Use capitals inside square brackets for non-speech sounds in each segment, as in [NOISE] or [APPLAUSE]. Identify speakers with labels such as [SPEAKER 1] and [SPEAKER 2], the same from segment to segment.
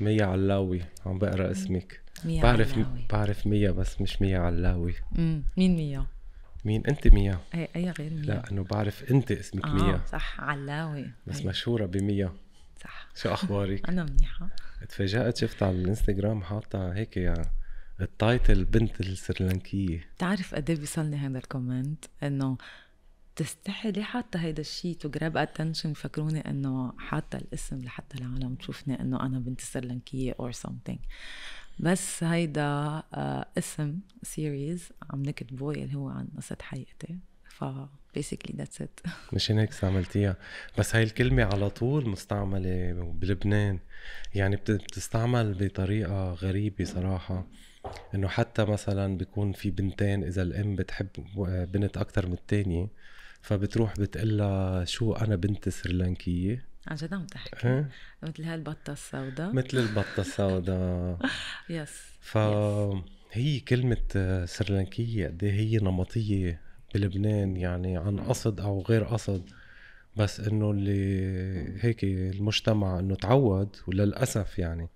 [SPEAKER 1] ميا علاوي عم بقرا اسمك ميا بعرف علاوي. بعرف ميا بس مش ميا علاوي
[SPEAKER 2] امم مين ميا؟
[SPEAKER 1] مين انت ميا؟
[SPEAKER 2] اي اي غير ميا لا
[SPEAKER 1] انه بعرف انت اسمك آه ميا
[SPEAKER 2] صح علاوي بس
[SPEAKER 1] مشهوره بميا صح شو اخبارك؟ [LAUGHS] انا منيحه تفاجأت شفت على الانستغرام حاطه هيك يا التايتل بنت السريلانكيه
[SPEAKER 2] بتعرف قد ايه بيصلني هذا الكومنت انه تستحي ليه حاطه هيدا الشيء تو جراب اتنشن فكروني انه حاطه الاسم لحتى العالم تشوفني انه انا بنت سرلنكيه اور سمثينج بس هيدا آه، اسم سيريز عم نكتبه اللي هو عن قصه حياتي ف بيسكلي ذاتس ات
[SPEAKER 1] مشان هيك استعملتيها بس هاي الكلمه على طول مستعمله بلبنان يعني بتستعمل بطريقه غريبه صراحه انه حتى مثلا بيكون في بنتين اذا الام بتحب آه، بنت اكثر من الثانيه فبتروح بتقلها شو انا بنت سريلانكيه عن جد عم تحكي أه؟
[SPEAKER 2] مثل هالبطه السوداء مثل
[SPEAKER 1] البطه السوداء [LAUGHS] يس فهي كلمة سريلانكية قد إيه هي نمطية بلبنان يعني عن قصد أو غير قصد بس إنه اللي هيك المجتمع إنه تعود وللأسف يعني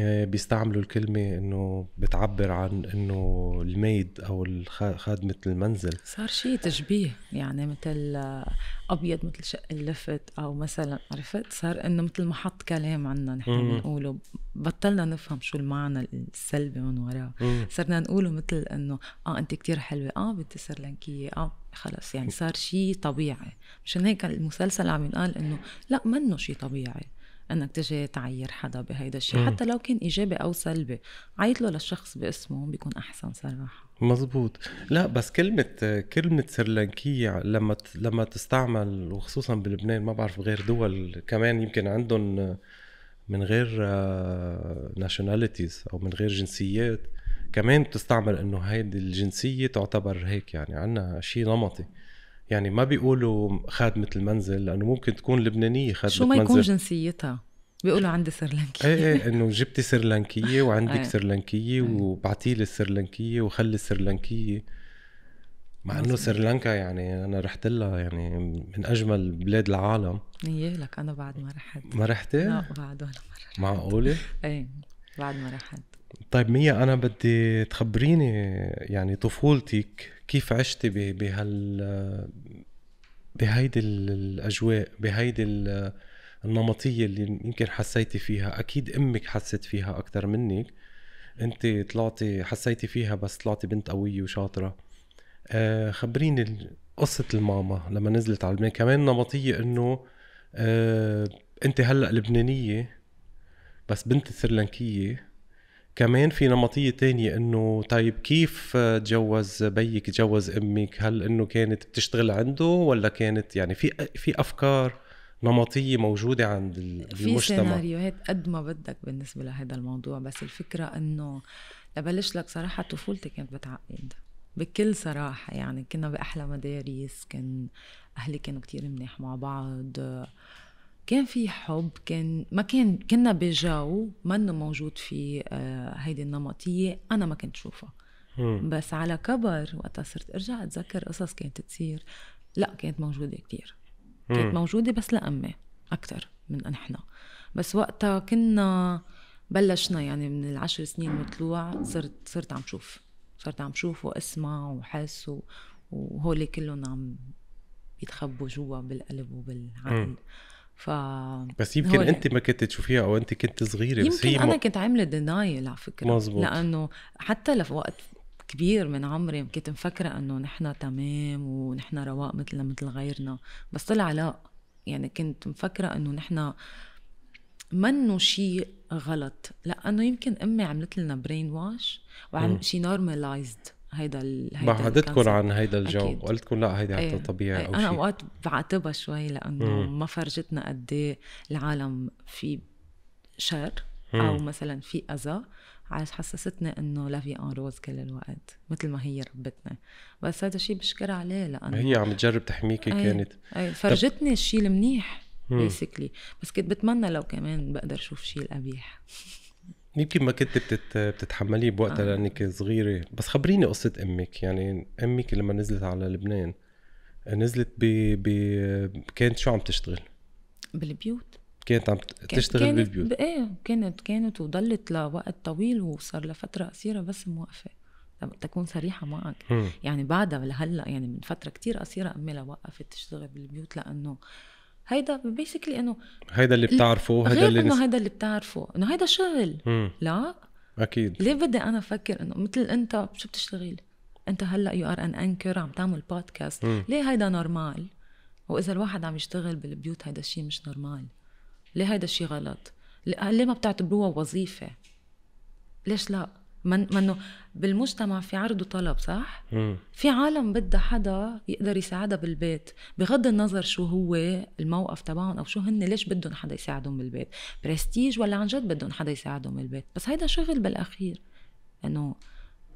[SPEAKER 1] آه، بيستعملوا الكلمة انه بتعبر عن انه الميد او خادمة المنزل
[SPEAKER 2] صار شيء تشبيه يعني مثل آه، ابيض مثل شق اللفت او مثلا عرفت صار انه مثل محط كلام عنا نحن بنقوله بطلنا نفهم شو المعنى السلبي من وراه صرنا نقوله مثل انه اه انت كتير حلوة اه بدي لنكية اه خلص يعني صار شيء طبيعي مشان هيك المسلسل عم ينقال انه لا منه شيء طبيعي انك تجي تعير حدا بهيدا الشيء حتى لو كان ايجابي او سلبي عيط له للشخص باسمه بيكون احسن صراحه
[SPEAKER 1] مزبوط لا بس كلمة كلمة سريلانكية لما لما تستعمل وخصوصا بلبنان ما بعرف غير دول كمان يمكن عندهم من غير ناشوناليتيز آه، او من غير جنسيات كمان بتستعمل انه هيدي الجنسية تعتبر هيك يعني عندنا شيء نمطي يعني ما بيقولوا خادمة المنزل لأنه ممكن تكون لبنانية خادمة شو ما يكون منزل.
[SPEAKER 2] جنسيتها بيقولوا عندي سريلانكية
[SPEAKER 1] ايه ايه انه جبتي سريلانكية وعندك إيه. سريلانكية إيه. وبعتي لي السريلانكية وخلي السريلانكية مع انه سريلانكا يعني انا رحت لها يعني من اجمل بلاد العالم
[SPEAKER 2] ايه لك انا بعد ما رحت ما رحتي؟ لا بعد ولا مرة معقولة؟ [LAUGHS] ايه بعد ما رحت
[SPEAKER 1] طيب ميا انا بدي تخبريني يعني طفولتك كيف عشتي بهال بهيدي الاجواء بهيدي النمطيه اللي يمكن حسيتي فيها اكيد امك حست فيها اكثر منك انت طلعتي حسيتي فيها بس طلعتي بنت قويه وشاطره آه خبريني قصه الماما لما نزلت على لبنان كمان نمطيه انه آه انت هلا لبنانيه بس بنت سريلانكيه كمان في نمطية تانية انه طيب كيف تجوز بيك تجوز امك هل انه كانت بتشتغل عنده ولا كانت يعني في في افكار نمطية موجودة عند المجتمع في سيناريوهات
[SPEAKER 2] قد ما بدك بالنسبة لهذا الموضوع بس الفكرة انه لبلش لك صراحة طفولتي كانت بتعقد بكل صراحة يعني كنا بأحلى مدارس كان أهلي كانوا كتير منيح مع بعض كان في حب كان ما كان كنا بجو منه موجود فيه آه، هيدي النمطيه انا ما كنت شوفها بس على كبر وقتها صرت ارجع اتذكر قصص كانت تصير لا كانت موجوده كثير كانت موجوده بس لامي اكثر من نحن بس وقتها كنا بلشنا يعني من العشر سنين وطلوع صرت صرت عم شوف صرت عم شوف واسمع وحس وهولي كلهم عم يتخبوا جوا بالقلب وبالعقل ف بس يمكن هو... انت ما
[SPEAKER 1] كنت تشوفيها او انت كنت
[SPEAKER 2] صغيره يمكن بس هي انا ما... كنت عامله دينايل على فكره مزبوط. لانه حتى لوقت كبير من عمري كنت مفكره انه نحن تمام ونحن رواق مثلنا مثل غيرنا بس طلع لا يعني كنت مفكره انه نحن منه شيء غلط لانه يمكن امي عملت لنا برين واش وعم شيء نورماليزد هيدا ال... هيدا بعدتكم عن هيدا الجو وقلت لكم لا هيدا ايه. طبيعي ايه. او انا اوقات بعاتبها شوي لانه ما فرجتنا قد إيه العالم في شر او مثلا في اذى عايش حسستني انه لا في ان روز كل الوقت مثل ما هي ربتنا بس هذا الشيء بشكر عليه لانه هي عم تجرب تحميكي ايه. كانت ايه. فرجتني الشيء المنيح بيسكلي بس كنت بتمنى لو كمان بقدر اشوف شيء القبيح [LAUGHS]
[SPEAKER 1] يمكن ما كنت بتت... بتتحملي بوقتها آه. لانك صغيره بس خبريني قصه امك يعني امك لما نزلت على لبنان نزلت ب... ب... كانت شو عم تشتغل
[SPEAKER 2] بالبيوت
[SPEAKER 1] كانت عم تشتغل كانت بالبيوت ب...
[SPEAKER 2] ايه كانت كانت وضلت لوقت طويل وصار لفتره قصيره بس موقفه تكون صريحة معك م. يعني بعدها لهلا يعني من فترة كتير قصيرة أمي وقفت تشتغل بالبيوت لأنه هيدا بيسكلي انه هيدا اللي بتعرفه هيدا اللي انه هيدا اللي بتعرفه انه هيدا شغل مم. لا اكيد ليه بدي انا افكر انه مثل انت شو بتشتغل انت هلا يو ار ان انكر عم تعمل بودكاست مم. ليه هيدا نورمال واذا الواحد عم يشتغل بالبيوت هيدا الشيء مش نورمال ليه هيدا الشيء غلط ليه ما بتعتبروها وظيفه ليش لا من منه بالمجتمع في عرض وطلب صح؟ مم. في عالم بدها حدا يقدر يساعدها بالبيت بغض النظر شو هو الموقف تبعهم او شو هن ليش بدهم حدا يساعدهم بالبيت برستيج ولا عن جد بدهم حدا يساعدهم بالبيت بس هيدا شغل بالاخير انه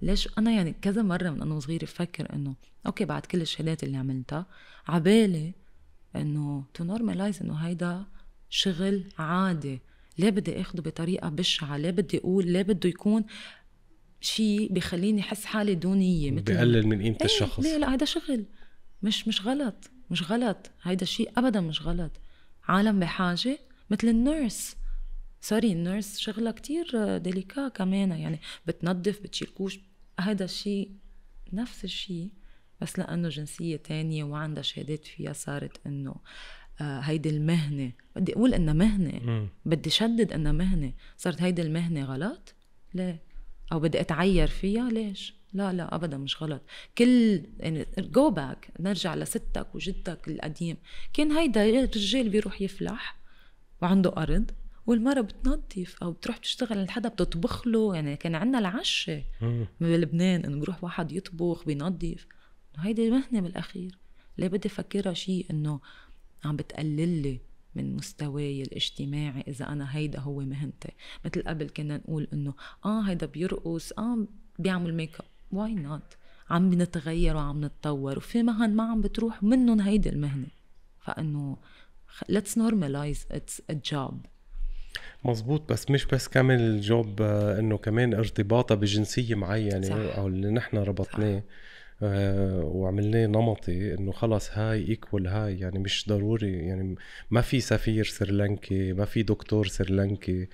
[SPEAKER 2] ليش انا يعني كذا مره من انا وصغيره بفكر انه اوكي بعد كل الشهادات اللي عملتها عبالي انه تو نورمالايز انه هيدا شغل عادي ليه بدي اخده بطريقه بشعه ليه بدي اقول ليه بده يكون شيء بخليني احس حالي دونيه مثل بقلل من قيمه ايه الشخص ليه لا هذا شغل مش مش غلط مش غلط هيدا الشيء ابدا مش غلط عالم بحاجه مثل النيرس سوري النيرس شغلها كتير ديليكا كمان يعني بتنظف بتشيل كوش هذا الشيء نفس الشيء بس لانه جنسيه تانية وعندها شهادات فيها صارت انه آه، هيدي المهنه بدي اقول انها مهنه بدي شدد انها مهنه صارت هيدي المهنه غلط ليه او بدي اتعير فيها ليش لا لا ابدا مش غلط كل يعني جو باك نرجع لستك وجدك القديم كان هيدا الرجال بيروح يفلح وعنده ارض والمرة بتنظف او بتروح بتشتغل عند حدا بتطبخ له يعني كان عندنا العشة بلبنان انه بيروح واحد يطبخ بينظف هيدي مهنة بالاخير ليه بدي افكرها شيء انه عم بتقلل لي من مستواي الاجتماعي اذا انا هيدا هو مهنتي مثل قبل كنا نقول انه اه هيدا بيرقص اه بيعمل ميك اب واي نوت عم نتغير وعم نتطور وفي مهن ما عم بتروح منهم هيدي المهنه فانه ليتس نورماليز اتس ا جوب
[SPEAKER 1] مزبوط بس مش بس كمان الجوب آه، انه كمان ارتباطها بجنسيه معينه او اللي نحن ربطناه صح. آه، وعملناه نمطي انه خلص هاي ايكوال هاي يعني مش ضروري يعني ما في سفير سريلانكي ما في دكتور سريلانكي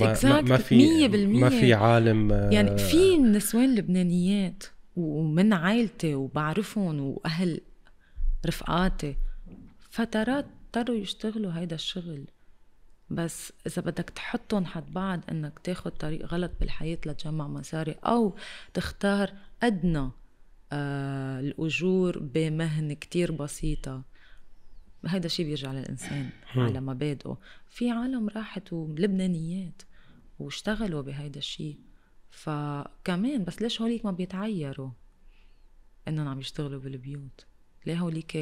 [SPEAKER 1] ما, ما في ما في عالم يعني آه، في
[SPEAKER 2] نسوان لبنانيات ومن عائلتي وبعرفهم واهل رفقاتي فترات اضطروا يشتغلوا هيدا الشغل بس اذا بدك تحطهم حد بعض انك تاخد طريق غلط بالحياه لتجمع مصاري او تختار ادنى آه، الأجور بمهن كتير بسيطة هذا الشيء بيرجع للإنسان على مبادئه في عالم راحت ولبنانيات واشتغلوا بهيدا الشيء فكمان بس ليش هوليك ما بيتعيروا انهم عم يشتغلوا بالبيوت ليه هوليك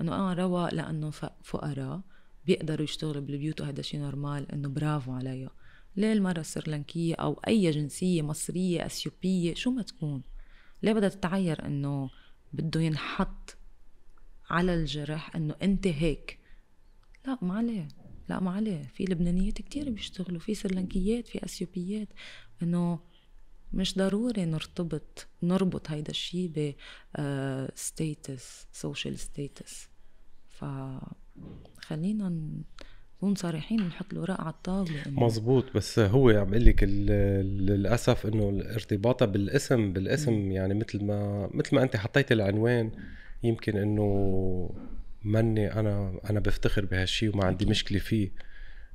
[SPEAKER 2] انه اه رواق لانه فقراء بيقدروا يشتغلوا بالبيوت وهذا شيء نورمال انه برافو عليها ليه المرة السريلانكية او اي جنسية مصرية اثيوبية شو ما تكون ليه بدها تتعير انه بده ينحط على الجرح انه انت هيك لا ما عليه لا ما عليه في لبنانيات كتير بيشتغلوا في سريلانكيات في اثيوبيات انه مش ضروري نرتبط نربط هيدا الشيء ب ستيتس سوشيال ستيتس فخلينا نكون صريحين ونحط الورق على الطاوله مزبوط
[SPEAKER 1] بس هو عم يعني لك للاسف انه ارتباطها بالاسم بالاسم يعني مثل ما مثل ما انت حطيت العنوان يمكن انه مني انا انا بفتخر بهالشيء وما عندي مشكله فيه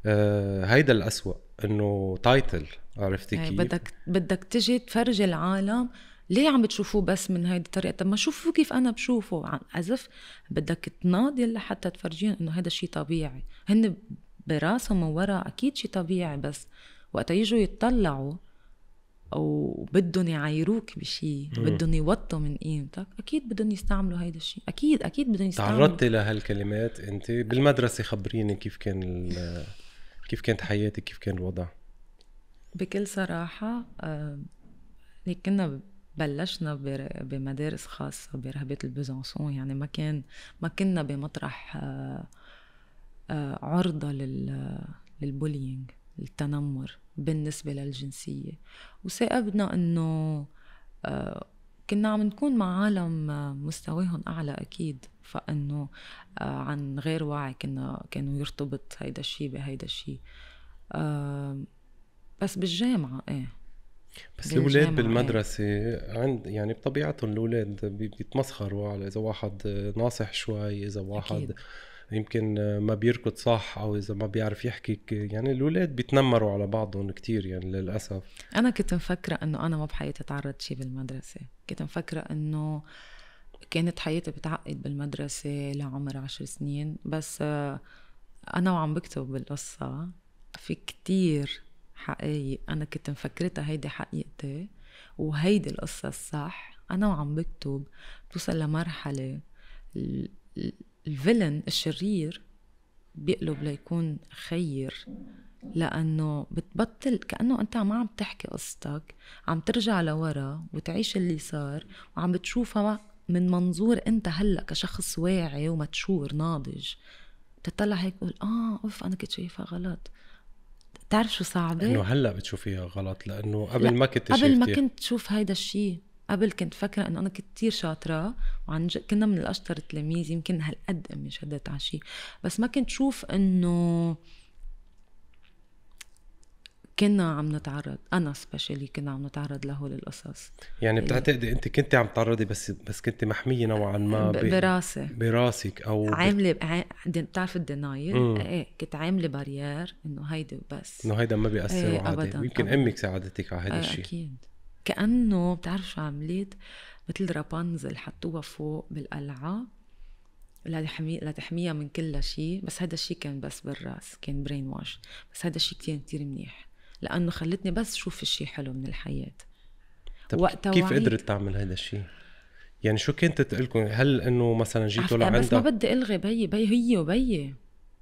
[SPEAKER 1] آه هيدا الأسوأ انه تايتل عرفتي كيف بدك
[SPEAKER 2] بدك تجي تفرجي العالم ليه عم بتشوفوه بس من هيدي الطريقه طب ما شوفوا كيف انا بشوفه عن ازف بدك تناضل لحتى تفرجيهم انه هذا شيء طبيعي هن براسهم من ورا اكيد شيء طبيعي بس وقت يجوا يتطلعوا او بدهم يعايروك بشيء بدهم يوطوا من قيمتك اكيد بدهم يستعملوا هيدا الشيء اكيد اكيد بدهم يستعملوا تعرضتي
[SPEAKER 1] لهالكلمات انت بالمدرسه خبريني كيف كان [LAUGHS] كيف كانت حياتك كيف كان الوضع
[SPEAKER 2] بكل صراحه آه كنا بلشنا بمدارس خاصة برهبات البزنسون يعني ما كان ما كنا بمطرح آه، آه، عرضة للبولينج التنمر بالنسبة للجنسية وثائبنا انه آه، كنا عم نكون مع عالم مستواهم أعلى أكيد فإنه عن غير وعي كنا كانوا يرتبط هيدا الشيء بهيدا الشيء بس بالجامعة إيه بس الاولاد إيه.
[SPEAKER 1] بالمدرسه عند يعني بطبيعتهم الاولاد بيتمسخروا على اذا واحد ناصح شوي اذا واحد أكيد. يمكن ما بيركض صح او اذا ما بيعرف يحكي يعني الاولاد بيتنمروا على بعضهم كثير يعني للاسف
[SPEAKER 2] انا كنت مفكره انه انا ما بحياتي تعرضت شيء بالمدرسه كنت مفكره انه كانت حياتي بتعقد بالمدرسه لعمر عشر سنين بس آه، انا وعم بكتب بالقصه في كتير حقايق أنا كنت مفكرتها هيدي حقيقتي وهيدي القصة الصح أنا وعم بكتب بتوصل لمرحلة الفيلن الشرير بيقلب ليكون خير لأنه بتبطل كأنه أنت ما عم تحكي قصتك عم ترجع لورا وتعيش اللي صار وعم بتشوفها من منظور أنت هلأ كشخص واعي ومتشور ناضج تطلع هيك تقول آه أوف أنا كنت شايفها غلط بتعرف شو صعبة؟ انه
[SPEAKER 1] هلا بتشوفيها غلط لانه قبل لا. ما كنت قبل ما كنت
[SPEAKER 2] شوف هيدا الشيء قبل كنت فاكرة انه انا كتير شاطرة وعن جد كنا من الاشطر التلاميذ يمكن هالقد امي شدت على شيء بس ما كنت شوف انه كنا عم نتعرض انا سبيشلي كنا عم نتعرض لهول القصص
[SPEAKER 1] يعني بتعتقدي انت كنت عم تعرضي بس بس كنت محميه نوعا ما ب... براسي براسك او
[SPEAKER 2] عامله بتعرف الدنايل ايه كنت عامله بارير انه هيدا بس انه هيدا ما بيأثر ايه ابدا يمكن امك ساعدتك على هذا ايه الشيء اكيد كانه بتعرف شو عملت مثل رابنزل حطوها فوق بالقلعه لتحمي لتحميها من كل شيء بس هذا الشيء كان بس بالراس كان برين واش بس هذا الشيء كثير كثير منيح لانه خلتني بس شوف الشيء حلو من الحياه طب وقتها كيف وعيد. قدرت
[SPEAKER 1] تعمل هذا الشيء؟ يعني شو كانت تقلكم هل انه مثلا جيتوا لعندها بس ما
[SPEAKER 2] بدي الغي بي بي هي وبيي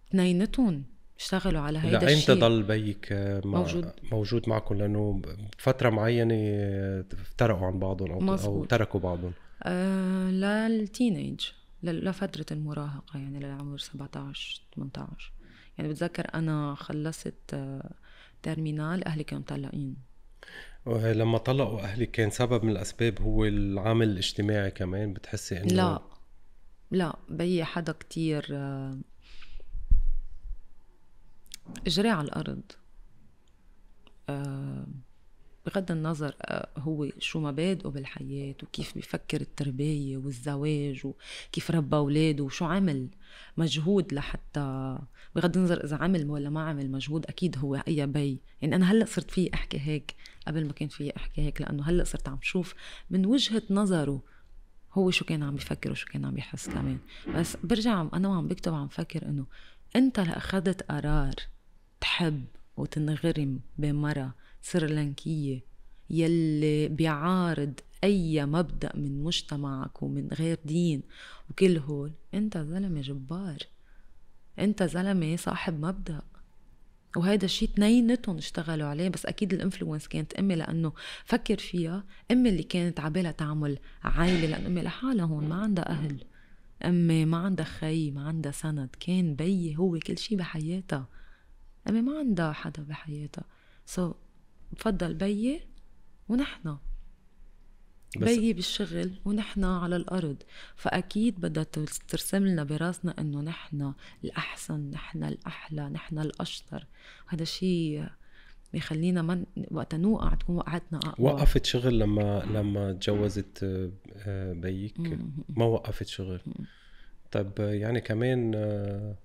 [SPEAKER 2] اثنينتهم اشتغلوا على هيدا الشيء لأيمتى ضل
[SPEAKER 1] بيك مع موجود موجود معكم لانه بفتره معينه افترقوا عن بعضهم او او تركوا بعضهم
[SPEAKER 2] آه للتينيج لفترة المراهقة يعني للعمر 17 18 يعني بتذكر أنا خلصت آه تيرمينال اهلي كانوا مطلقين
[SPEAKER 1] لما طلقوا اهلك كان سبب من الاسباب هو العامل الاجتماعي كمان بتحسي انه لا
[SPEAKER 2] لا بي حدا كتير آه، اجري على الارض أه بغض النظر آه، هو شو مبادئه بالحياة وكيف بيفكر التربية والزواج وكيف ربى أولاده وشو عمل مجهود لحتى بغض النظر إذا عمل ولا ما عمل مجهود أكيد هو أي بي يعني أنا هلأ صرت فيي أحكي هيك قبل ما كان فيي أحكي هيك لأنه هلأ صرت عم شوف من وجهة نظره هو شو كان عم بفكر وشو كان عم بيحس كمان بس برجع أنا وعم بكتب عم فكر إنه أنت لأخذت قرار تحب وتنغرم بمرأة سريلانكية يلي بيعارض أي مبدأ من مجتمعك ومن غير دين وكل هول أنت زلمة جبار أنت زلمة صاحب مبدأ وهيدا الشيء تنينتهم اشتغلوا عليه بس اكيد الانفلونس كانت امي لانه فكر فيها امي اللي كانت عبالها تعمل عائله لانه امي لحالها هون ما عندها اهل امي ما عندها خي ما عندها سند كان بيي هو كل شيء بحياتها امي ما عندها حدا بحياتها سو so بفضل بيي ونحن بيي بالشغل ونحن على الارض فاكيد بدها ترسم لنا براسنا انه نحن الاحسن نحن الاحلى نحن الاشطر هذا شيء بيخلينا من وقتها نوقع تكون وقعتنا اقوى وقفت
[SPEAKER 1] شغل لما لما تجوزت آه، بيك ما وقفت شغل طب يعني كمان آه،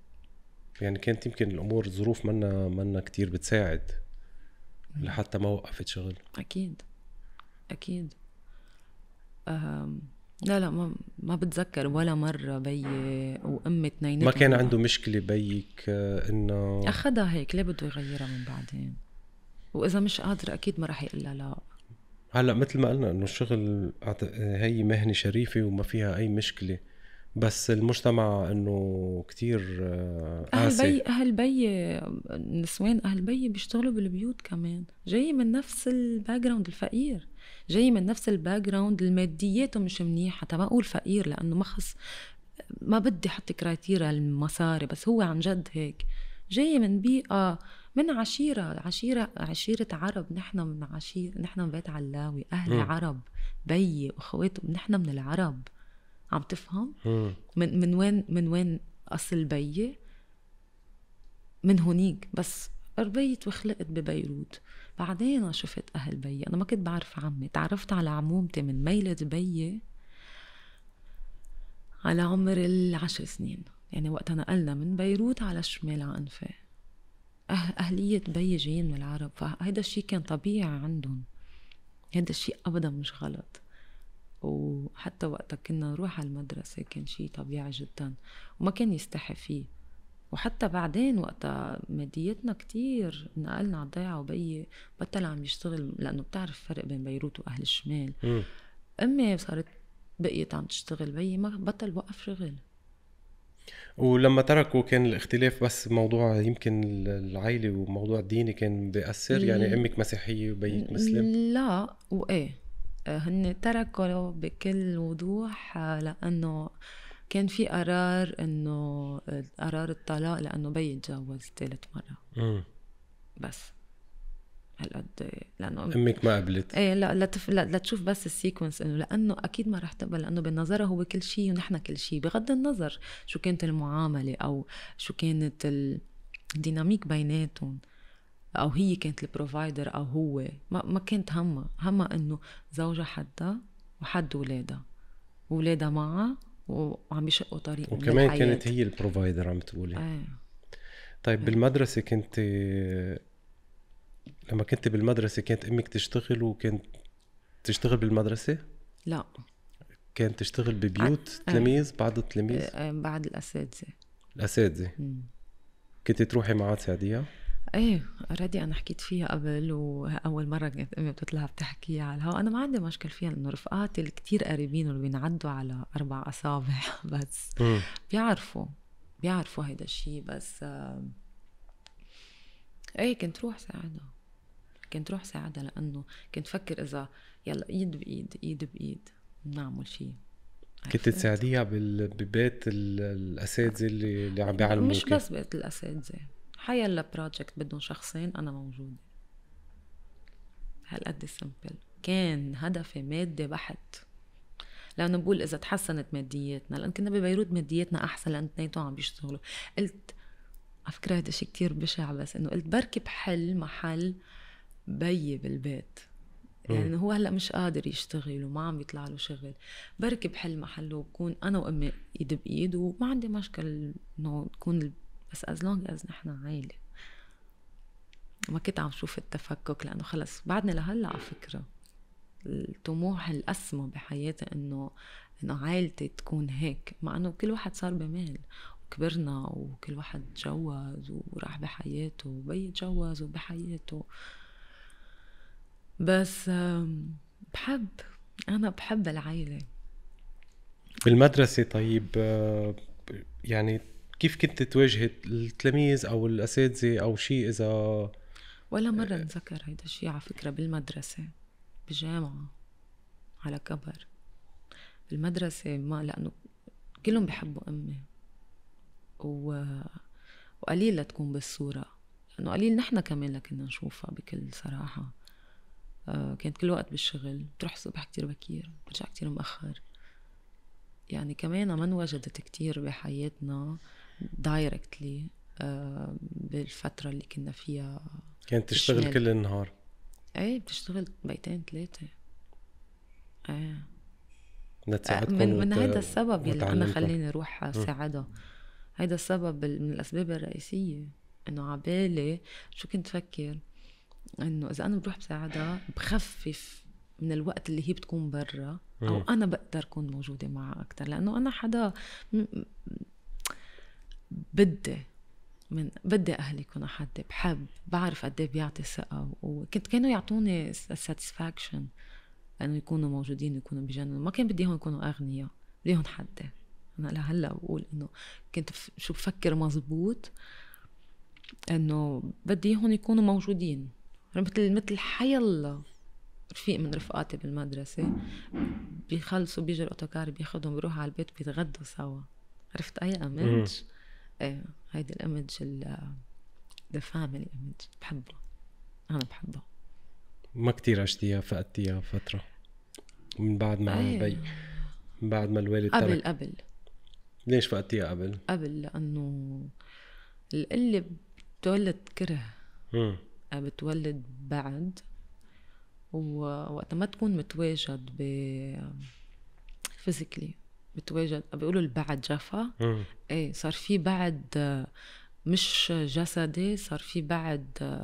[SPEAKER 1] يعني كانت يمكن الامور ظروف منا منا كتير بتساعد لحتى ما وقفت شغل
[SPEAKER 2] اكيد اكيد أهم. لا لا ما ما بتذكر ولا مره بيي وامي اثنين ما كان عنده
[SPEAKER 1] مشكله بيك انه
[SPEAKER 2] اخذها هيك ليه بده يغيرها من بعدين واذا مش قادر اكيد ما راح يقول لا
[SPEAKER 1] هلا مثل ما قلنا انه الشغل هي مهنه شريفه وما فيها اي مشكله بس المجتمع انه كثير آه، قاسي
[SPEAKER 2] اهل بي اهل بي نسوان اهل بي بيشتغلوا بالبيوت كمان جاي من نفس الباك جراوند الفقير جاي من نفس الباك جراوند الماديات مش منيحه تبع اقول فقير لانه مخص ما بدي احط كرايتيريا المصاري بس هو عن جد هيك جاي من بيئه من عشيرة عشيرة عشيرة عرب نحن من عشيرة نحن من بيت علاوي أهل م. عرب بي وأخواته نحن من العرب عم تفهم من من وين من وين اصل بيي من هونيك بس ربيت وخلقت ببيروت بعدين شفت اهل بيي انا ما كنت بعرف عمي تعرفت على عمومتي من ميلة بيي على عمر العشر سنين يعني وقت نقلنا من بيروت على الشمال على أه، أهلية بيي جايين من العرب فهيدا الشيء كان طبيعي عندهم هيدا الشيء أبدا مش غلط وحتى وقتها كنا نروح على المدرسة كان شيء طبيعي جدا وما كان يستحي فيه وحتى بعدين وقتها ماديتنا كتير نقلنا على الضيعة وبيي بطل عم يشتغل لأنه بتعرف الفرق بين بيروت وأهل الشمال أمي صارت بقيت عم تشتغل بيي ما بطل وقف شغل
[SPEAKER 1] ولما تركوا كان الاختلاف بس موضوع يمكن العائله وموضوع الديني كان بيأثر يعني امك مسيحيه وبيك مسلم
[SPEAKER 2] لا وايه هن تركوا بكل وضوح آه، لأنه كان في قرار انه قرار الطلاق لانه بي تجوز ثالث مره مم. بس هالقد لانه امك ما قبلت ايه لا تف... لا لتشوف بس السيكونس انه لانه اكيد ما رح تقبل لانه بالنظرة هو كل شيء ونحن كل شيء بغض النظر شو كانت المعامله او شو كانت الديناميك بيناتهم او هي كانت البروفايدر او هو ما, ما كانت همها همها انه زوجها حدها وحد ولادها ولادها معها وعم بيشقوا طريق وكمان للحياة. كانت هي
[SPEAKER 1] البروفايدر عم تقولي آه. طيب آه. بالمدرسه كنت لما كنت بالمدرسه كانت امك تشتغل وكانت تشتغل بالمدرسه لا كانت تشتغل ببيوت آه. آه. تلاميذ بعض التلاميذ
[SPEAKER 2] آه. بعد الاساتذه
[SPEAKER 1] الاساتذه كنت تروحي معها تساعديها
[SPEAKER 2] ايه اوريدي انا حكيت فيها قبل واول مره كانت امي بتطلع بتحكيها على الهواء انا ما عندي مشكل فيها لانه رفقاتي اللي كثير قريبين واللي بينعدوا على اربع اصابع [LAUGHS] بس م. بيعرفوا بيعرفوا هيدا الشيء بس آه ايه كنت روح ساعدها كنت روح ساعدها لانه كنت فكر اذا يلا ايد بايد ايد بايد نعمل شيء
[SPEAKER 1] كنت تساعديها ببيت الاساتذه اللي اللي عم بيعلموا مش بس
[SPEAKER 2] بيت الاساتذه حيلا بروجكت بدهم شخصين انا موجوده هالقد سمبل كان هدفي مادي بحت لانه بقول اذا تحسنت مادياتنا لان كنا ببيروت مادياتنا احسن لان اثنيناتهم عم بيشتغلوا قلت على فكره هذا شيء كثير بشع بس انه قلت بركي بحل محل بي بالبيت لانه يعني هو هلا مش قادر يشتغل وما عم يطلع له شغل بركي بحل محله وبكون انا وامي ايد بايد وما عندي مشكل انه تكون بس از لونج از نحن عائلة ما كنت عم شوف التفكك لانه خلص بعدنا لهلا على فكره الطموح الاسمى بحياتي انه انه عائلتي تكون هيك مع انه كل واحد صار بمال وكبرنا وكل واحد تجوز وراح بحياته وبي تجوز وبحياته بس بحب انا بحب العائله
[SPEAKER 1] بالمدرسه طيب يعني كيف كنت تواجهي التلاميذ او الاساتذه او شيء اذا
[SPEAKER 2] ولا مره نذكر هيدا الشيء على فكره بالمدرسه بالجامعه على كبر بالمدرسه ما لانه كلهم بحبوا امي و... وقليل لتكون بالصوره لانه قليل نحن كمان لكنا نشوفها بكل صراحه آه، كانت كل وقت بالشغل بتروح الصبح كتير بكير بترجع كتير مأخر يعني كمان ما انوجدت كتير بحياتنا آه دايركتلي آه، بالفتره اللي كنا فيها كانت تشتغل كل النهار ايه بتشتغل بيتين ثلاثه ايه آه، من من هيدا السبب اللي انا خليني اروح ساعدها هيدا السبب من الاسباب الرئيسيه انه عبالي شو كنت فكر انه اذا انا بروح بساعدها بخفف من الوقت اللي هي بتكون برا او انا بقدر اكون موجوده معها اكثر لانه انا حدا بدي من بدي اهلي يكونوا حدي بحب بعرف قد ايه بيعطي ثقه وكنت كانوا يعطوني ساتسفاكشن انه يكونوا موجودين ويكونوا بجنن ما كان بدي اياهم يكونوا اغنياء بدي اياهم حدي انا لهلا بقول انه كنت شو بفكر مزبوط انه بدي اياهم يكونوا موجودين مثل مثل حي الله رفيق من رفقاتي بالمدرسة بيخلصوا بيجروا الأوتوكار بياخذهم بيروحوا على البيت بيتغدوا سوا عرفت أي أمنش ايه هيدي الإيمج ذا فاميلي إيمج بحبها أنا بحبها
[SPEAKER 1] ما كتير عشتيها فقدتيها فترة من بعد ما أيه. بي من بعد ما الوالد قبل ترك. قبل ليش فقدتيها قبل؟
[SPEAKER 2] قبل لأنه القلة بتولد كره مم. آه، بتولد بعد ووقت ما تكون متواجد ب فيزيكلي بتواجد بيقولوا البعد جفا ايه صار في بعد مش جسدي صار في بعد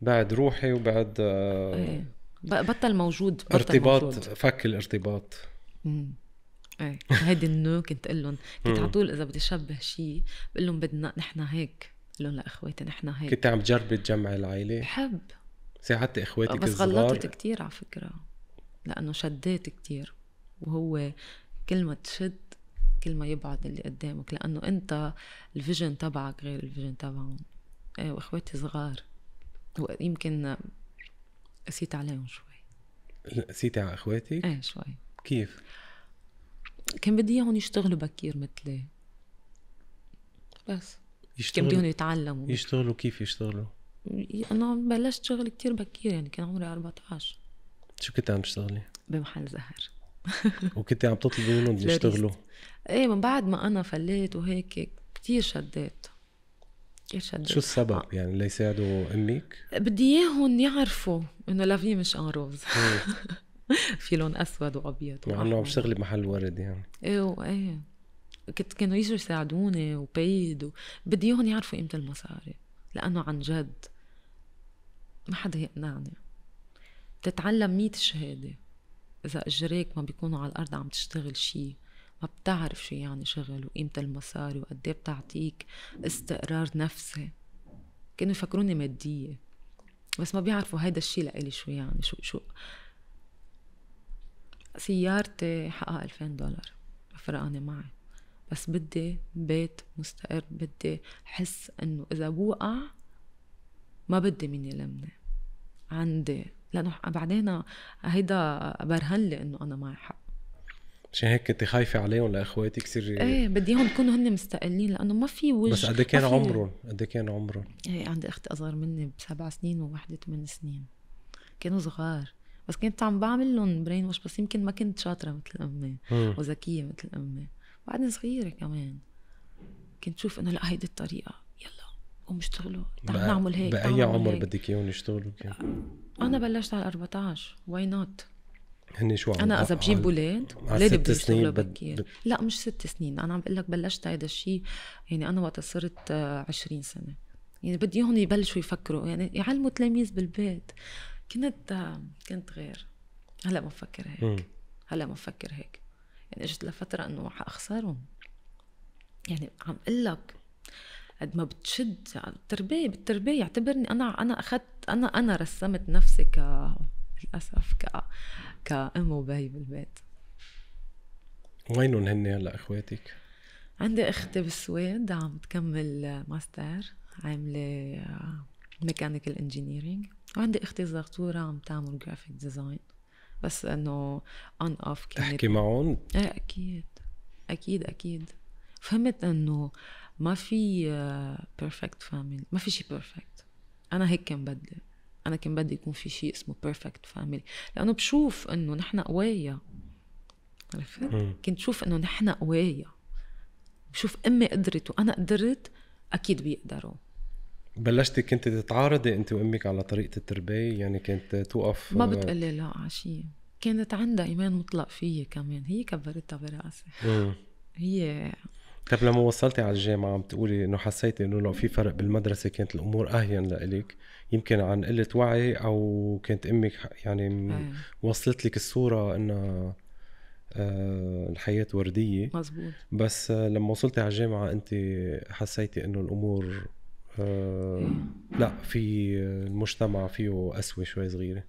[SPEAKER 1] بعد روحي وبعد ايه
[SPEAKER 2] بطل موجود بطل ارتباط موجود.
[SPEAKER 1] فك الارتباط
[SPEAKER 2] امم ايه هيدي النو كنت اقول لهم كنت على طول اذا بدي اشبه شيء بقول لهم بدنا نحن هيك بقول لهم لاخواتي نحن هيك كنت
[SPEAKER 1] عم تجربي تجمعي العائله؟ بحب ساعدت اخواتك بس غلطت
[SPEAKER 2] كثير على فكره لأنه شديت كتير وهو كل ما تشد كل ما يبعد اللي قدامك لأنه أنت الفيجن تبعك غير الفيجن تبعهم إيه، وإخواتي صغار ويمكن قسيت عليهم شوي
[SPEAKER 1] قسيتي على إخواتك؟ إيه شوي كيف؟
[SPEAKER 2] كان بدي إياهم يشتغلوا بكير مثلي بس يشتغلوا كان بدهم يتعلموا
[SPEAKER 1] يشتغلوا كيف يشتغلوا؟
[SPEAKER 2] أنا بلشت شغل كتير بكير يعني كان عمري 14
[SPEAKER 1] شو كنت عم تشتغلي؟
[SPEAKER 2] بمحل زهر
[SPEAKER 1] [LAUGHS] وكنت عم تطلبي منهم يشتغلوا
[SPEAKER 2] ايه من بعد ما انا فليت وهيك كثير شديت كثير شديت شو
[SPEAKER 1] السبب آه. يعني ليساعدوا امك؟
[SPEAKER 2] بدي اياهم يعرفوا انه لافي مش ان روز [LAUGHS] في لون اسود وابيض مع انه عم تشتغلي
[SPEAKER 1] بمحل ورد يعني
[SPEAKER 2] ايه وايه كنت كانوا يجوا يساعدوني وبيد بدي اياهم يعرفوا قيمه المصاري لانه عن جد ما حدا يقنعني بتتعلم مية شهادة إذا أجريك ما بيكونوا على الأرض عم تشتغل شي ما بتعرف شو يعني شغل وقيمة المصاري وقد ايه بتعطيك استقرار نفسي كانوا يفكروني مادية بس ما بيعرفوا هيدا الشي لإلي شو يعني شو شو سيارتي حقها 2000 دولار فرقانة معي بس بدي بيت مستقر بدي حس انه اذا بوقع ما بدي مين يلمني عندي لانه بعدين هيدا برهن لي انه انا معي حق
[SPEAKER 1] مشان هيك كنت خايفة عليهم لاخواتك كثير ايه
[SPEAKER 2] بدي اياهم يكونوا هن مستقلين لانه ما في وجه بس قد إيه كان عمرهم قد إيه كان عمرهم ايه عندي اخت اصغر مني بسبع سنين ووحدة ثمان سنين كانوا صغار بس كنت عم بعمل لهم برين وش بس يمكن ما كنت شاطرة مثل امي وذكية مثل امي بعدني صغيرة كمان كنت شوف انه لا هيدي الطريقة يلا قوم اشتغلوا تعالوا نعمل هيك بأي عمر هيك.
[SPEAKER 1] بدك اياهم يشتغلوا كان؟
[SPEAKER 2] انا بلشت على 14 واي نوت
[SPEAKER 1] هن شو عم انا اذا بجيب اولاد اولادي بدي يشتغلوا بكير بد...
[SPEAKER 2] لا مش ست سنين انا عم بقول لك بلشت هيدا الشيء يعني انا وقت صرت 20 آه، سنه يعني بدي اياهم يبلشوا يفكروا يعني يعلموا تلاميذ بالبيت كنت آه، كنت غير هلا ما بفكر هيك هلا ما بفكر هيك يعني اجت لفتره انه حاخسرهم يعني عم اقول لك قد ما بتشد التربيه بالتربيه اعتبرني انا انا اخذت انا انا رسمت نفسي ك للاسف ك كام وبي بالبيت
[SPEAKER 1] وينهم هن هلا اخواتك؟
[SPEAKER 2] عندي اختي بالسويد عم تكمل ماستر عامله ميكانيكال انجينيرينج وعندي اختي زغطورة عم تعمل جرافيك ديزاين بس انه اون اوف تحكي معهم؟ ايه اكيد اكيد اكيد فهمت انه ما في بيرفكت آه، فاميلي ما في شيء بيرفكت انا هيك كان بدي انا كان بدي يكون في شيء اسمه بيرفكت فاميلي لانه بشوف انه نحن قوايا عرفت كنت شوف انه نحن قوايا بشوف امي قدرت وانا قدرت اكيد بيقدروا
[SPEAKER 1] بلشتي كنت تتعارضي انت وامك على طريقه التربيه يعني كنت توقف ما آه، بتقلي
[SPEAKER 2] لا على شيء كانت عندها ايمان مطلق فيي كمان هي كبرتها براسي هي
[SPEAKER 1] طيب لما وصلتي على الجامعة عم تقولي انه حسيتي انه لو في فرق بالمدرسة كانت الامور اهين لإلك يمكن عن قلة وعي او كانت امك يعني وصلت لك الصورة انها آه، الحياة وردية مزبوط. بس آه، لما وصلتي على الجامعة انت حسيتي انه الامور آه، لا في المجتمع فيه قسوة شوي صغيرة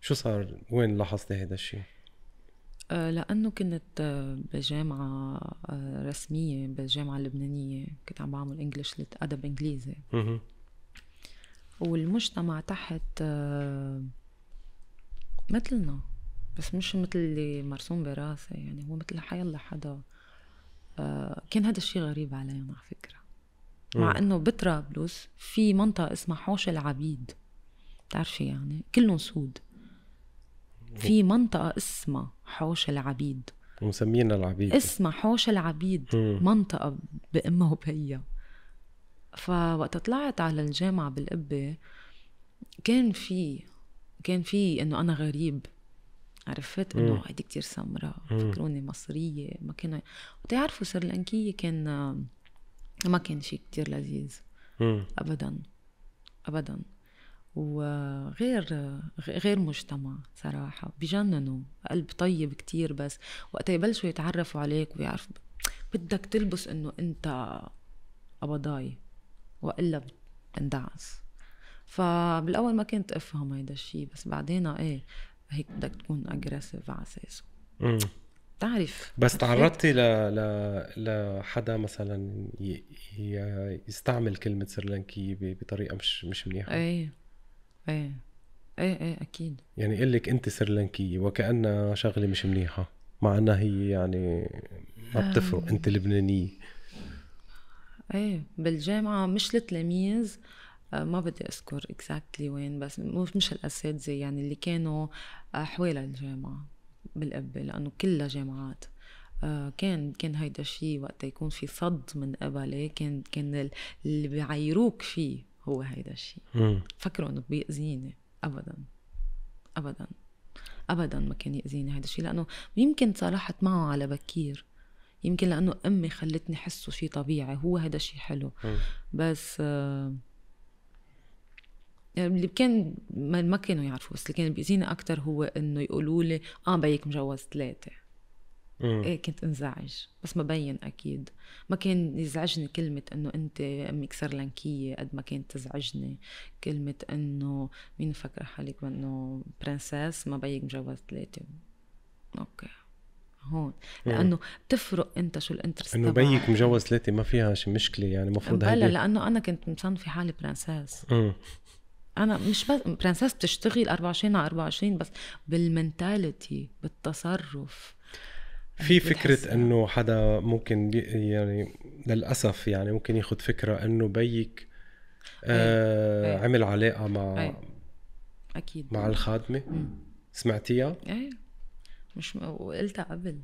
[SPEAKER 1] شو صار وين لاحظتي هذا الشيء؟
[SPEAKER 2] آه، لأنه كنت آه، بجامعة آه، رسمية بالجامعة اللبنانية كنت عم بعمل انجلش أدب إنجليزي والمجتمع تحت مثلنا بس مش مثل اللي مرسوم براسي يعني هو مثل حيلا حدا كان هذا الشيء غريب عليهم على فكرة مع انه بطرابلس في منطقة اسمها حوش العبيد بتعرفي يعني كلهم سود في منطقة اسمها حوش العبيد
[SPEAKER 1] مسمينا العبيد اسمها
[SPEAKER 2] حوش العبيد مم. منطقة بأمها وبهيها فوقت طلعت على الجامعة بالقبة كان في كان في انه انا غريب عرفت انه هيدي كتير سمراء فكروني مصرية ما كانوا وتعرفوا سريلانكية كان آه، ما كان شيء كتير لذيذ مم. ابدا ابدا وغير غير مجتمع صراحة بجننوا قلب طيب كتير بس وقت يبلشوا يتعرفوا عليك ويعرفوا بدك تلبس انه انت قبضاي والا بتندعس فبالاول ما كنت افهم هيدا الشيء بس بعدين آه، ايه هيك بدك تكون اجريسيف على اساسه تعرف بس تعرضتي
[SPEAKER 1] ل... ل... لحدا مثلا ي... ي... يستعمل كلمه سريلانكيه ب... بطريقه مش مش منيحه
[SPEAKER 2] ايه ايه ايه ايه اكيد
[SPEAKER 1] يعني قال لك انت سريلانكيه وكانها شغله مش منيحه مع انها هي يعني ما بتفرق آه. انت لبنانيه
[SPEAKER 2] ايه بالجامعه مش التلاميذ آه، ما بدي اذكر اكزاكتلي وين بس مش الاساتذه يعني اللي كانوا آه، حوالي الجامعه بالقبه لانه كلها جامعات كان كان هيدا الشيء وقت يكون في صد من قبلي كان كان اللي بيعيروك فيه هو هيدا الشيء فكروا انه بيأذيني ابدا ابدا ابدا ما كان يأذيني هيدا الشيء لانه يمكن تصالحت معه على بكير يمكن لانه امي خلتني احسه شيء طبيعي هو هيدا الشيء حلو م. بس آه يعني اللي كان ما كانوا يعرفوا بس اللي كان بيأذيني اكثر هو انه يقولوا لي اه بيك مجوز ثلاثه ايه كنت انزعج بس ما بين اكيد ما كان يزعجني كلمة انه انت امك سرلنكية قد ما كانت تزعجني كلمة انه مين فكر حالك انه برنسس ما بيك مجوز ثلاثة اوكي هون لانه بتفرق انت شو الانترست انه بيك
[SPEAKER 1] مجوز ثلاثة ما فيها شي مشكلة يعني المفروض بلا
[SPEAKER 2] لانه انا كنت مصنفة حالي برنسس انا مش بس برنسيس بتشتغل 24 على 24 بس بالمنتاليتي بالتصرف في فكره
[SPEAKER 1] انه حدا ممكن يعني للاسف يعني ممكن ياخذ فكره انه بيك آه أيه. عمل علاقه مع أيه. اكيد مع الخادمه سمعتيها؟
[SPEAKER 2] ايه مش وقلتها قبل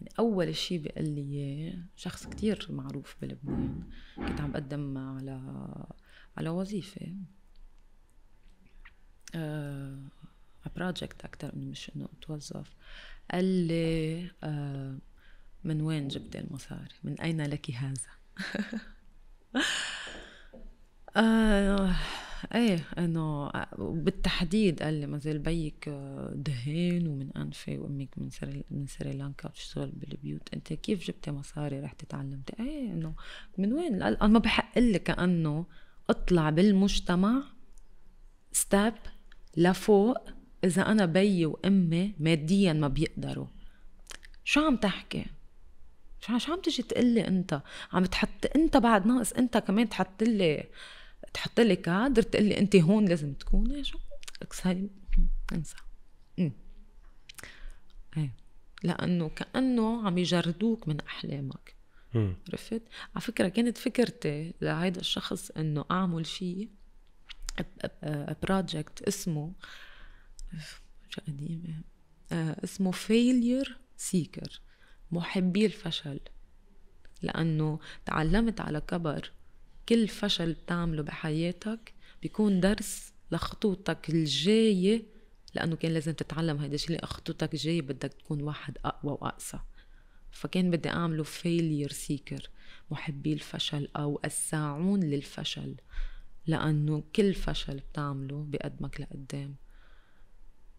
[SPEAKER 2] يعني اول شيء بقال لي اياه شخص كتير معروف بلبنان كنت عم بقدم على على وظيفه بروجكت آه، اكثر من مش انه اتوظف قال لي آه من وين جبت المصاري من أين لك هذا [LAUGHS] آه ايه انه آه، بالتحديد قال لي مازال بيك آه، دهين ومن انفي وامك من سري من سريلانكا بتشتغل بالبيوت انت كيف جبتي مصاري رحتي تعلمتي ايه انه من وين انا ما بحق لي كانه اطلع بالمجتمع ستاب لفوق اذا انا بيي وامي ماديا ما بيقدروا شو عم تحكي شو عم تجي تقلي انت عم تحط انت بعد ناقص انت كمان تحط لي تحط لي كادر تقول لي انت هون لازم تكوني شو اكس هاي انسى ايه لانه كانه عم يجردوك من احلامك عرفت على فكره كانت فكرتي لهيدا الشخص انه اعمل شيء بروجكت اسمه قديمة آه، اسمه فيلير سيكر محبي الفشل لأنه تعلمت على كبر كل فشل بتعمله بحياتك بيكون درس لخطوطك الجاية لأنه كان لازم تتعلم هيدا الشيء خطوطك الجاية بدك تكون واحد أقوى وأقسى فكان بدي أعمله فيلير سيكر محبي الفشل أو الساعون للفشل لأنه كل فشل بتعمله بقدمك لقدام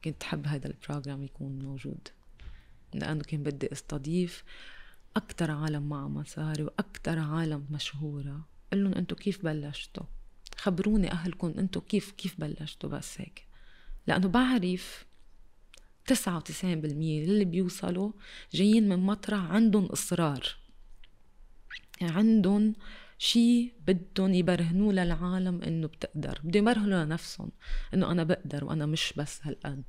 [SPEAKER 2] كنت حب هذا البروجرام يكون موجود لأنه كان بدي استضيف أكتر عالم مع مصاري وأكتر عالم مشهورة قل لهم انتم كيف بلشتوا خبروني أهلكم انتم كيف كيف بلشتوا بس هيك لأنه بعرف 99% اللي بيوصلوا جايين من مطرح عندهم إصرار يعني عندهم شيء بدهم يبرهنوا للعالم انه بتقدر بده يبرهنوا لنفسهم انه انا بقدر وانا مش بس هالقد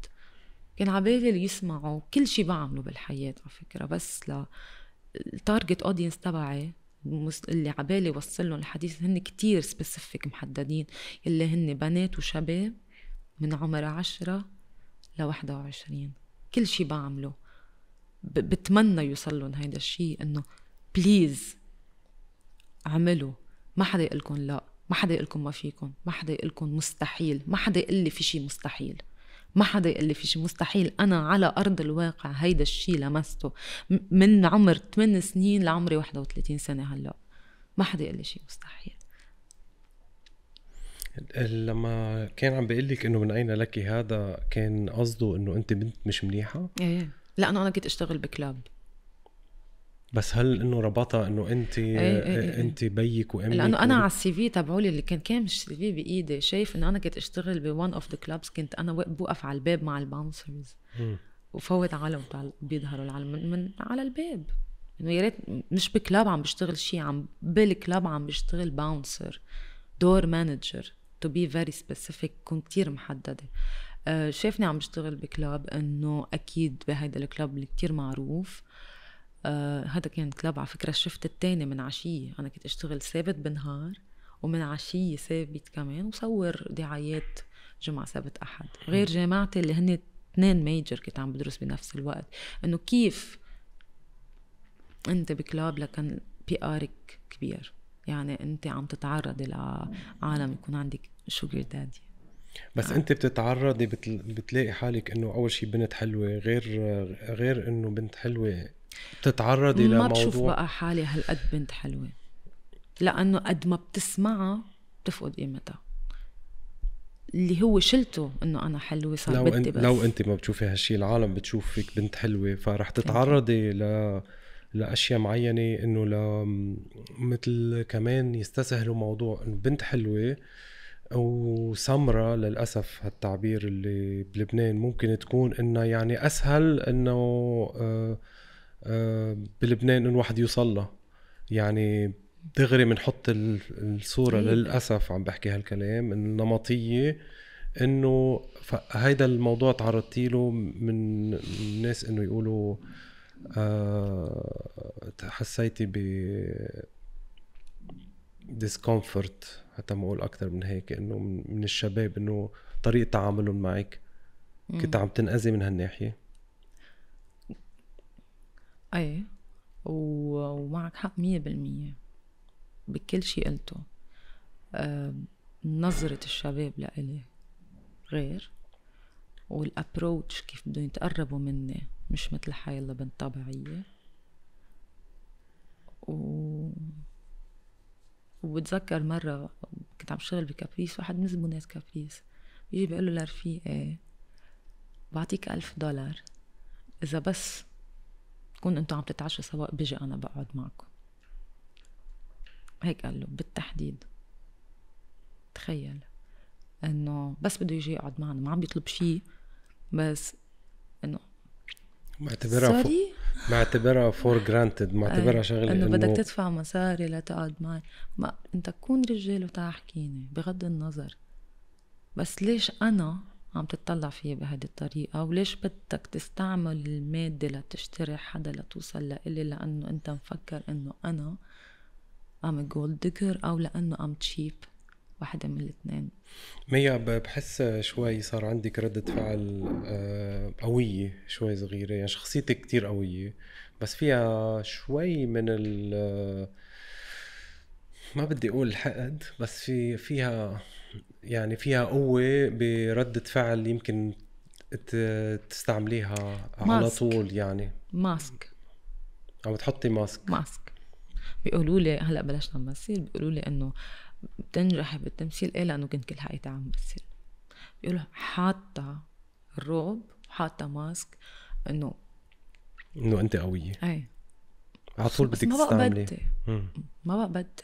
[SPEAKER 2] كان عبالي اللي يسمعوا كل شيء بعمله بالحياه على فكره بس ل التارجت اودينس تبعي اللي عبالي وصل لهم الحديث هن كتير سبيسيفيك محددين اللي هن بنات وشباب من عمر عشرة ل 21 كل شيء بعمله بتمنى يوصل لهم هيدا الشيء انه بليز اعملوا ما حدا يقلكم لا ما حدا يقلكم ما فيكم ما حدا يقلكم مستحيل ما حدا يقول لي في شيء مستحيل ما حدا يقول لي في شيء مستحيل انا على ارض الواقع هيدا الشيء لمسته من عمر 8 سنين لعمري 31 سنه هلا ما حدا يقول لي شيء مستحيل
[SPEAKER 1] لما كان عم بيقول لك انه من اين لك هذا كان قصده انه انت بنت مش منيحه؟
[SPEAKER 2] ايه لا انا كنت اشتغل بكلاب
[SPEAKER 1] بس هل انه ربطها انه انت إيه، إيه، إيه، انت بيك وامك لانه انا على
[SPEAKER 2] السي في تبعولي اللي كان كان السي في بايدي شايف انه انا كنت اشتغل بون اوف ذا كلابس كنت انا بوقف على الباب مع الباونسرز وفوت عالم بيظهروا العالم من, من على الباب انه يا ريت مش بكلاب عم بشتغل شيء عم بالكلاب عم بشتغل باونسر دور مانجر تو بي فيري سبيسيفيك كون كثير محدده آه، شافني عم بشتغل بكلاب انه اكيد بهيدا الكلاب اللي كثير معروف آه آه، هذا كان كلاب على فكره الشفت الثاني من عشيه انا كنت اشتغل ثابت بالنهار ومن عشيه ثابت كمان وصور دعايات جمعه سبت احد غير جامعتي اللي هن اثنين ميجر كنت عم بدرس بنفس الوقت انه كيف انت بكلاب لكن بي ارك كبير يعني انت عم تتعرضي لعالم يكون عندك شوجر دادي
[SPEAKER 1] بس انت بتتعرضي بتل... بتلاقي حالك انه اول شيء بنت حلوه غير غير انه بنت حلوه بتتعرضي لموضوع ما بشوف بقى
[SPEAKER 2] حالي هالقد بنت حلوه لانه قد ما بتسمعها بتفقد قيمتها اللي هو شلته انه انا حلوه صار لو بدي بس لو انت
[SPEAKER 1] ما بتشوفي هالشيء العالم بتشوف فيك بنت حلوه فرح تتعرضي ل لاشياء معينه انه ل مثل كمان يستسهلوا موضوع انه بنت حلوه وسمرة للأسف هالتعبير اللي بلبنان ممكن تكون إنه يعني أسهل إنه آه، آه، بلبنان إن واحد يوصل له يعني دغري بنحط الصورة طيب. للأسف عم بحكي هالكلام النمطية إنه هيدا الموضوع تعرضتي له من الناس إنه يقولوا آه، حسيتي ب discomfort حتى ما اقول اكثر من هيك انه من الشباب انه طريقه تعاملهم معك كنت عم تنأذي من هالناحيه
[SPEAKER 2] اي ومعك حق مية بالمية بكل شيء قلته نظرة الشباب لإلي غير والابروتش كيف بدهم يتقربوا مني مش مثل حي الله بنت طبيعية و وبتذكر مرة كنت عم شغل بكابريس واحد من زبونات كابريس بيجي بيقول له لرفيقي إيه، بعطيك ألف دولار إذا بس تكون أنتوا عم تتعشوا سوا بيجي أنا بقعد معكم هيك قال له بالتحديد تخيل انه بس بده يجي يقعد معنا ما عم بيطلب شيء بس انه معتبرها سوري
[SPEAKER 1] معتبرها فور جرانتد معتبرها شغله انه بدك
[SPEAKER 2] تدفع مصاري لتقعد معي ما انت كون رجال وتعال احكيني بغض النظر بس ليش انا عم تطلع فيي بهذه الطريقة وليش بدك تستعمل المادة لتشتري حدا لتوصل لإلي لأنه أنت مفكر إنه أنا ام جولد ديجر أو لأنه ام تشيب واحدة من الاثنين
[SPEAKER 1] ميا بحس شوي صار عندك ردة فعل آه، قوية شوي صغيرة يعني شخصيتك كتير قوية بس فيها شوي من ال آه، ما بدي اقول حقد بس في فيها يعني فيها قوة بردة فعل يمكن تستعمليها على طول يعني ماسك او تحطي ماسك ماسك
[SPEAKER 2] بيقولوا لي هلا بلشنا نمثل بيقولوا لي انه بتنجحي بالتمثيل إيه لأنه كنت كل حياتي عم بمثل بيقولوا حاطة الرعب حاطة ماسك إنه إنه أنت قوية إيه على طول بدك تستعملي ما بقى بدي ما بقى بدي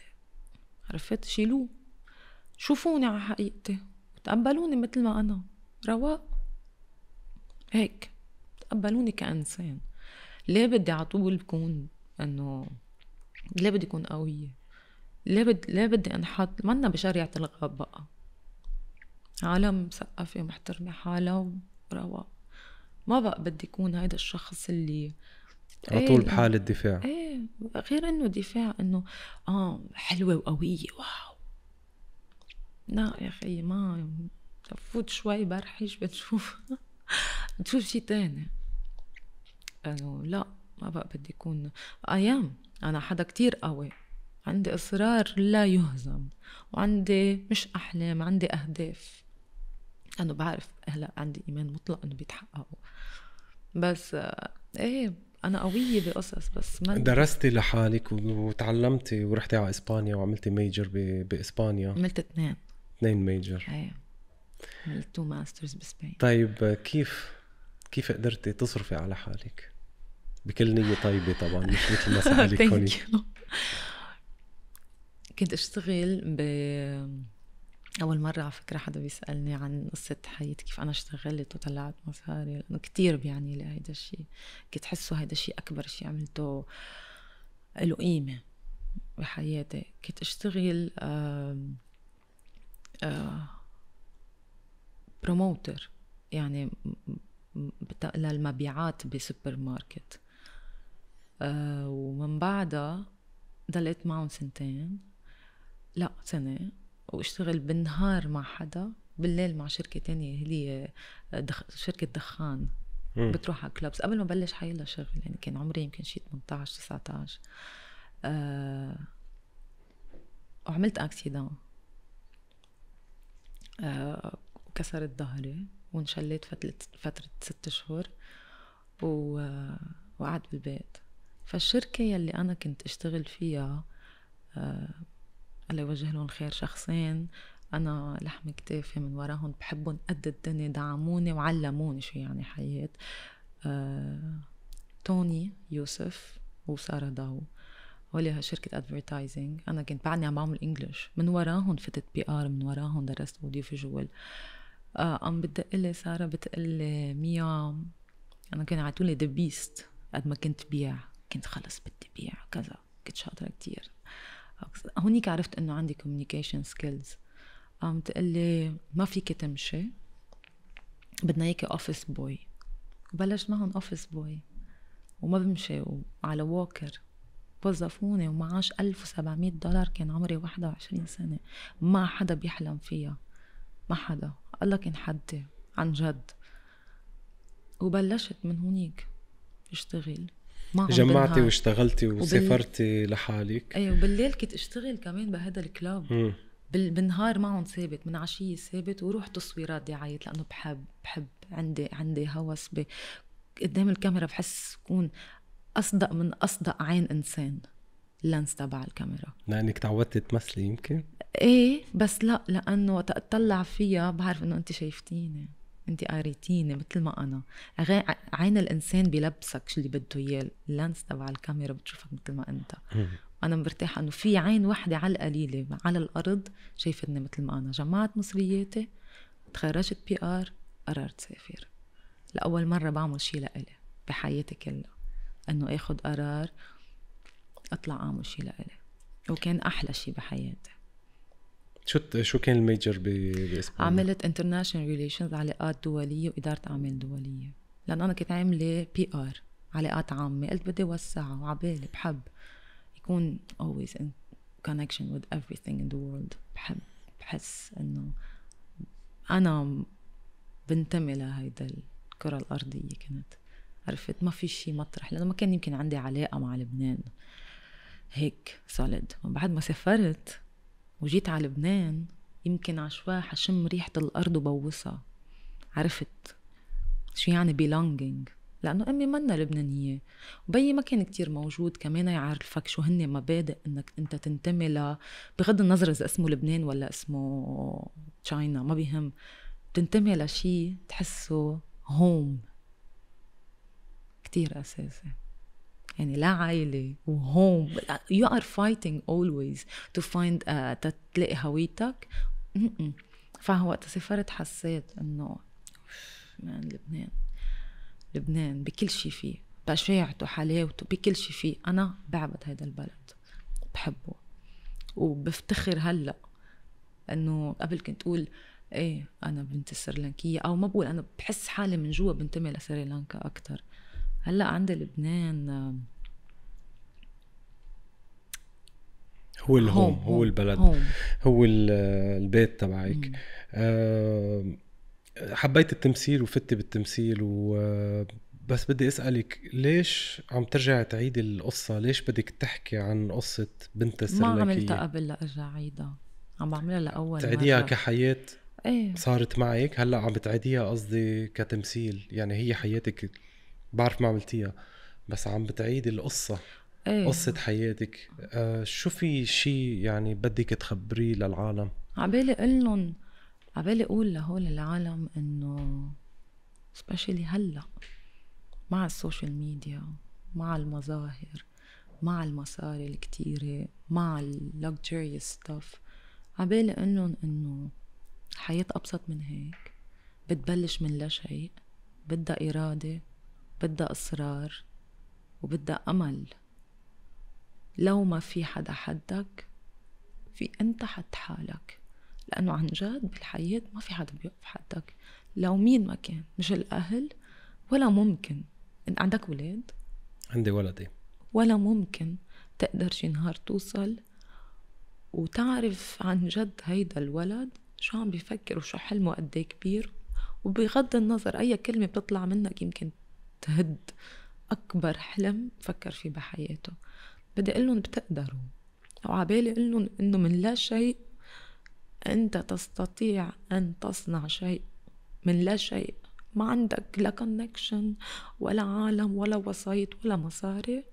[SPEAKER 2] عرفت شيلوه شوفوني على حقيقتي تقبلوني مثل ما أنا رواق هيك تقبلوني كإنسان ليه بدي على طول بكون إنه ليه بدي أكون قوية ليه بدي ليه بدي انحط منا بشريعة الغاب بقى عالم مثقفة محترمة حالها ورواق ما بقى بدي اكون هيدا الشخص اللي على طول إيه، بحالة دفاع ايه غير انه دفاع انه اه حلوة وقوية واو لا يا اخي ما فوت شوي برحش بتشوف [LAUGHS] بتشوف شي تاني انه لا ما بقى بدي اكون ايام انا حدا كتير قوي عندي إصرار لا يهزم وعندي مش أحلام عندي أهداف أنا بعرف هلا عندي إيمان مطلق إنه بيتحققوا بس آه، إيه أنا قوية بقصص بس ما درستي
[SPEAKER 1] لحالك وتعلمتي ورحتي على إسبانيا وعملتي ميجر بإسبانيا عملت اثنين اثنين ميجر
[SPEAKER 2] إيه عملت تو ماسترز بإسبانيا
[SPEAKER 1] طيب كيف كيف قدرتي تصرفي على حالك؟ بكل نية طيبة طبعا مش مثل ما [LAUGHS] سألك
[SPEAKER 2] كنت اشتغل ب أول مرة على فكرة حدا بيسألني عن قصة حياتي كيف أنا اشتغلت وطلعت مصاري لأنه كثير بيعني لي هيدا الشيء كنت حسه هيدا الشيء أكبر شيء عملته له قيمة بحياتي كنت اشتغل بروموتر يعني للمبيعات بسوبر ماركت ومن بعدها ضليت معهم سنتين لا سنة واشتغل بالنهار مع حدا بالليل مع شركة تانية اللي آه، دخ... شركة دخان مم. بتروح على كلابس قبل ما بلش حيلا شغل يعني كان عمري يمكن شي 18 19 آه... وعملت اكسيدان آه... وكسرت ظهري وانشليت فترة فترة ست شهور و... آه، وقعدت بالبيت فالشركة يلي أنا كنت أشتغل فيها آه... الله يوجه لهم خير شخصين أنا لحم كتافي من وراهم بحبهم قد الدنيا دعموني وعلموني شو يعني حياة آه، توني يوسف وسارة داو ولها شركة ادفرتايزنج أنا كنت بعدني عم بعمل إنجلش من وراهم فتت بي آر من وراهم درست أوديو فيجوال قام آه، بتدقلي سارة بتقلي ميا أنا كانوا عطولي ذا بيست قد ما كنت بيع كنت خلص بدي بيع كذا كنت شاطرة كتير هونيك عرفت انه عندي كوميونيكيشن سكيلز عم تقلي ما فيك تمشي بدنا اياك اوفيس بوي بلشت معهم اوفيس بوي وما بمشي وعلى ووكر وظفوني ومعاش 1700 دولار كان عمري 21 سنة ما حدا بيحلم فيها ما حدا الله كان حدي عن جد وبلشت من هونيك اشتغل جمعتي واشتغلتي وسافرتي
[SPEAKER 1] وبال... لحالك
[SPEAKER 2] ايه وبالليل كنت اشتغل كمان بهذا الكلاب بال... بالنهار معهم ثابت من عشيه ثابت وروح تصويرات دعايات لانه بحب بحب عندي عندي هوس ب... قدام الكاميرا بحس كون اصدق من اصدق عين انسان اللانس تبع الكاميرا
[SPEAKER 1] لانك تعودتي تمثلي يمكن
[SPEAKER 2] ايه بس لا لانه وقت اطلع فيها بعرف انه انت شايفتيني انت قريتيني مثل ما انا عين الانسان بلبسك شو اللي بده اياه اللانس تبع الكاميرا بتشوفك مثل ما انت انا مرتاحه انه في عين وحده على القليله على الارض شايفتني مثل ما انا جمعت مصرياتي تخرجت بي ار قررت سافر لاول مره بعمل شيء لإلي بحياتي كلها انه اخذ قرار اطلع اعمل شيء لإلي وكان احلى شيء بحياتي
[SPEAKER 1] شو شو كان الميجر باسبانيا؟
[SPEAKER 2] عملت انترناشونال ريليشنز علاقات دوليه واداره اعمال دوليه لانه انا كنت عامله بي ار علاقات عامه قلت بدي وسعها وعبالي بحب يكون always in connection with everything in the world بحب بحس انه انا بنتمي لهيدا الكرة الأرضية كانت عرفت ما في شيء مطرح لأنه ما كان يمكن عندي علاقة مع لبنان هيك سوليد بعد ما سافرت وجيت على لبنان يمكن عشوا حشم ريحة الأرض وبوسها عرفت شو يعني belonging لأنه أمي منا لبنانية وبيي ما كان كتير موجود كمان يعرفك شو هن مبادئ إنك أنت تنتمي ل بغض النظر إذا اسمه لبنان ولا اسمه تشاينا ما بيهم تنتمي لشي تحسه هوم كتير أساسي يعني لا عائله وهوم are fighting always to find uh, آه، تلاقي هويتك فوقت سافرت حسيت انه من لبنان لبنان بكل شيء فيه بشاعته حلاوته بكل شيء فيه انا بعبد هذا البلد بحبه وبفتخر هلا انه قبل كنت اقول ايه انا بنت سريلانكيه او ما بقول انا بحس حالي من جوا بنتمي لسريلانكا اكثر هلا عند لبنان
[SPEAKER 1] هو الهوم هو البلد هو البيت تبعك آه، حبيت التمثيل وفتي بالتمثيل و آه، بس بدي اسالك ليش عم ترجع تعيدي القصه ليش بدك تحكي عن قصه بنت السلكيه ما عملتها
[SPEAKER 2] قبل لارجع عيدها عم بعملها لاول تعيديها كحياه ايه
[SPEAKER 1] صارت معك هلا عم بتعيديها قصدي كتمثيل يعني هي حياتك بعرف ما عملتيها بس عم بتعيدي القصه ايه. قصة حياتك آه شو في شيء يعني بدك تخبريه للعالم
[SPEAKER 2] عبالي اقول لهم عبالي اقول لهول العالم انه سبيشلي هلا مع السوشيال ميديا مع المظاهر مع المصاري الكتيرة مع اللوكجيري ستاف عبالي انهم انه الحياة ابسط من هيك بتبلش من لا شيء بدها إرادة بدها إصرار وبدها أمل لو ما في حدا حدك في أنت حد حالك لأنه عن جد بالحياة ما في حدا بيوقف حدك لو مين ما كان مش الأهل ولا ممكن عندك ولاد؟ عندي ولدي ولا ممكن تقدر شي نهار توصل وتعرف عن جد هيدا الولد شو عم بيفكر وشو حلمه قد إيه كبير وبغض النظر اي كلمه بتطلع منك يمكن تهد أكبر حلم فكر فيه بحياته بدي أقول لهم بتقدروا أو عبالي أقول لهم إنه من لا شيء أنت تستطيع أن تصنع شيء من لا شيء ما عندك لا كونكشن ولا عالم ولا وسايط ولا مصاري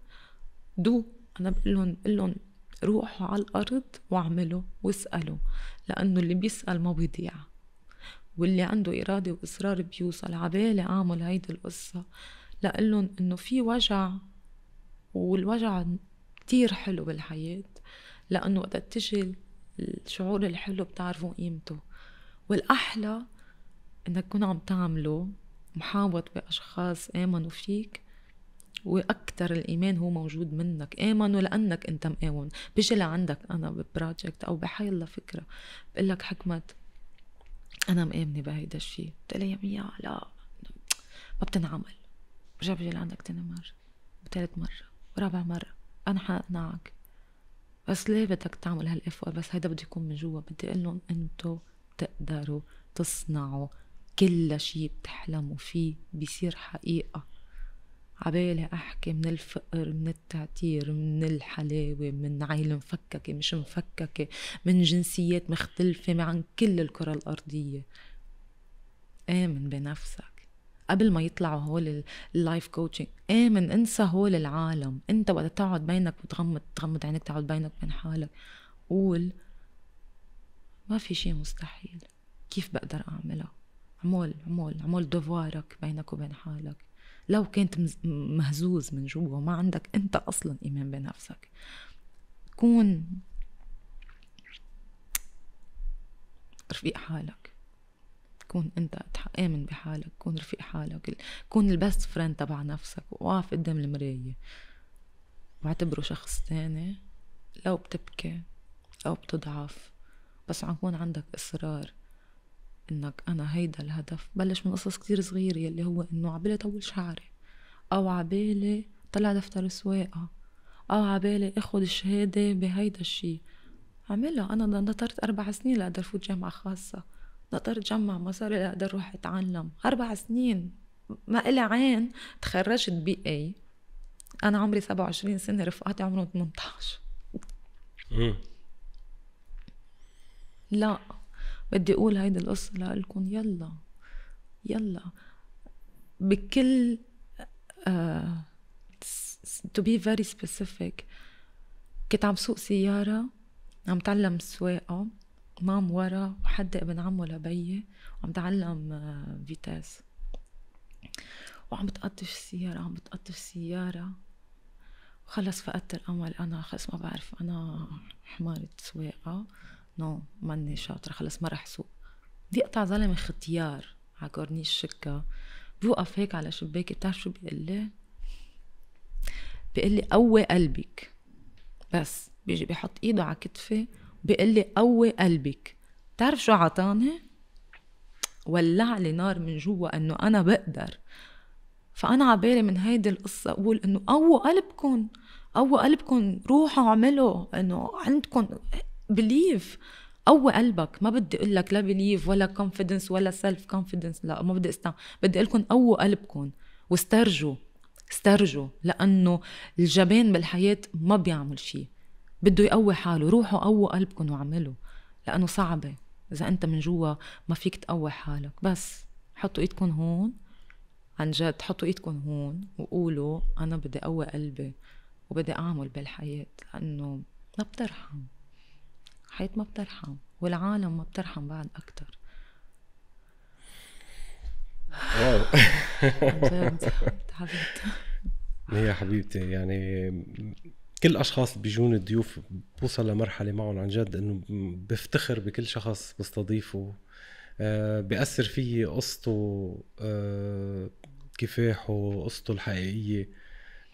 [SPEAKER 2] دو أنا بقول لهم بقول لهم روحوا على الأرض واعملوا واسألوا لأنه اللي بيسأل ما بيضيع واللي عنده إرادة وإصرار بيوصل عبالي أعمل هيدي القصة لقلن إنه في وجع والوجع كتير حلو بالحياة لأنه وقت تجي الشعور الحلو بتعرفوا قيمته والأحلى إنك تكون عم تعمله محاوط بأشخاص آمنوا فيك وأكتر الايمان هو موجود منك امنوا لانك انت مآمن بيجي لعندك انا ببروجكت او بحي الله فكره بقول لك حكمت انا مآمنة بهيدا الشيء بتقلي يا ميا لا ما بتنعمل رجع بيجي لعندك تاني مرة وتالت مرة ورابع مرة انا حقنعك بس ليه بدك تعمل هالافور بس هيدا بده يكون من جوا بدي اقول لهم انتو بتقدروا تصنعوا كل شيء بتحلموا فيه بيصير حقيقة عبالي أحكي من الفقر من التعتير من الحلاوة من عيلة مفككة مش مفككة من جنسيات مختلفة عن كل الكرة الأرضية آمن بنفسك قبل ما يطلعوا هول اللايف كوتشنج آمن انسى هول العالم انت وقت تقعد بينك وتغمض تغمض عينك تقعد بينك وبين حالك قول ما في شيء مستحيل كيف بقدر أعملها عمول عمول عمول دوارك بينك وبين حالك لو كنت مهزوز من جوا وما عندك انت اصلا ايمان بنفسك كون رفيق حالك كون انت امن بحالك كون رفيق حالك كون البست فريند تبع نفسك وقف قدام المرايه واعتبره شخص تاني لو بتبكي او بتضعف بس عم عندك اصرار انك انا هيدا الهدف بلش من قصص كتير صغيرة يلي هو انه عبالي طول شعري او عبالي طلع دفتر سواقة او عبالي اخد الشهادة بهيدا الشي عملها انا نطرت اربع سنين لاقدر فوت جامعة خاصة نطرت جمع مصاري لاقدر روح اتعلم اربع سنين ما إلي عين تخرجت بي اي انا عمري 27 سنة رفقاتي عمرهم 18 لا بدي اقول هيدي القصه لكم يلا يلا بكل تو بي فيري سبيسيفيك كنت عم سوق سيارة عم تعلم السواقة مام ورا وحد ابن عمه لبيي وعم تعلم آه، فيتاس وعم بتقطش السيارة عم بتقطش السيارة وخلص فقدت الأمل أنا خلص ما بعرف أنا حمارة سواقة نو ماني شاطرة خلص ما رح سوق بيقطع زلمة ختيار على كورنيش شكة بيوقف هيك على شباكي بتعرف شو بيقول لي؟ بيقول لي قوي قلبك بس بيجي بيحط ايده على كتفي بيقول لي قوي قلبك بتعرف شو عطاني؟ ولع لي نار من جوا انه انا بقدر فانا عبالي من هيدي القصه اقول انه قووا قلبكم قووا قلبكم روحوا اعملوا انه عندكم بليف قوي قلبك ما بدي اقول لك لا بليف ولا كونفيدنس ولا سيلف كونفيدنس لا ما بدي استنى بدي اقول لكم قووا قلبكم واسترجوا استرجوا لانه الجبان بالحياه ما بيعمل شيء بده يقوي حاله روحوا قووا قلبكم واعملوا لانه صعبه اذا انت من جوا ما فيك تقوي حالك بس حطوا ايدكم هون عن جد حطوا ايدكم هون وقولوا انا بدي اقوي قلبي وبدي اعمل بالحياه لانه ما بترحم الحياة ما بترحم والعالم ما بترحم بعد أكتر
[SPEAKER 1] واو هي حبيبتي يعني كل الاشخاص بيجون الضيوف بوصل لمرحله معهم عن جد انه بفتخر بكل شخص بستضيفه آه، بياثر بأثر قصته آه، كفاحه قصته الحقيقيه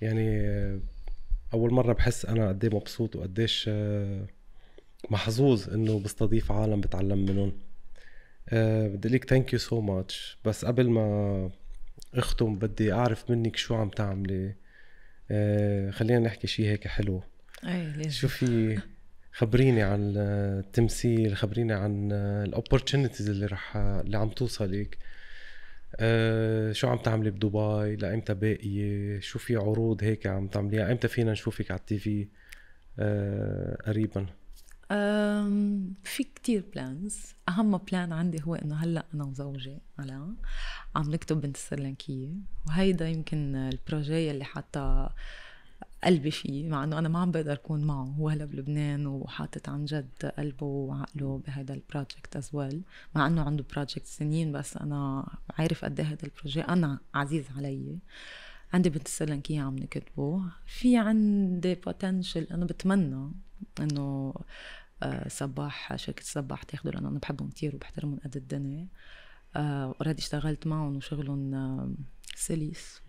[SPEAKER 1] يعني آه، اول مره بحس انا قد إيه مبسوط وقديش محظوظ انه بستضيف عالم بتعلم منهم أه بدي لك ثانك يو سو ماتش بس قبل ما اختم بدي اعرف منك شو عم تعملي أه خلينا نحكي شيء هيك حلو
[SPEAKER 2] اي لازم شو
[SPEAKER 1] في خبريني عن التمثيل خبريني عن الاوبورتونيتيز اللي رح اللي عم توصلك أه شو عم تعملي بدبي لامتى باقيه شو في عروض هيك عم تعمليها امتى فينا نشوفك على التي في أه قريبا
[SPEAKER 2] في كتير بلانز أهم بلان عندي هو إنه هلأ أنا وزوجي على عم نكتب بنت السرلانكية وهيدا يمكن البروجي اللي حتى قلبي فيه مع انه انا ما عم بقدر اكون معه هو هلا بلبنان وحاطط عن جد قلبه وعقله بهذا البروجكت از ويل مع انه عنده بروجكت سنين بس انا عارف قد هذا إيه البروجي انا عزيز علي عندي بنت السلنكية عم نكتبه في عندي بوتنشل انا بتمنى انه آه، صباح شركه صباح تاخده لانه انا بحبهم كتير وبحترمهم قد الدنيا اوريدي آه، اشتغلت معهم وشغلهم سلس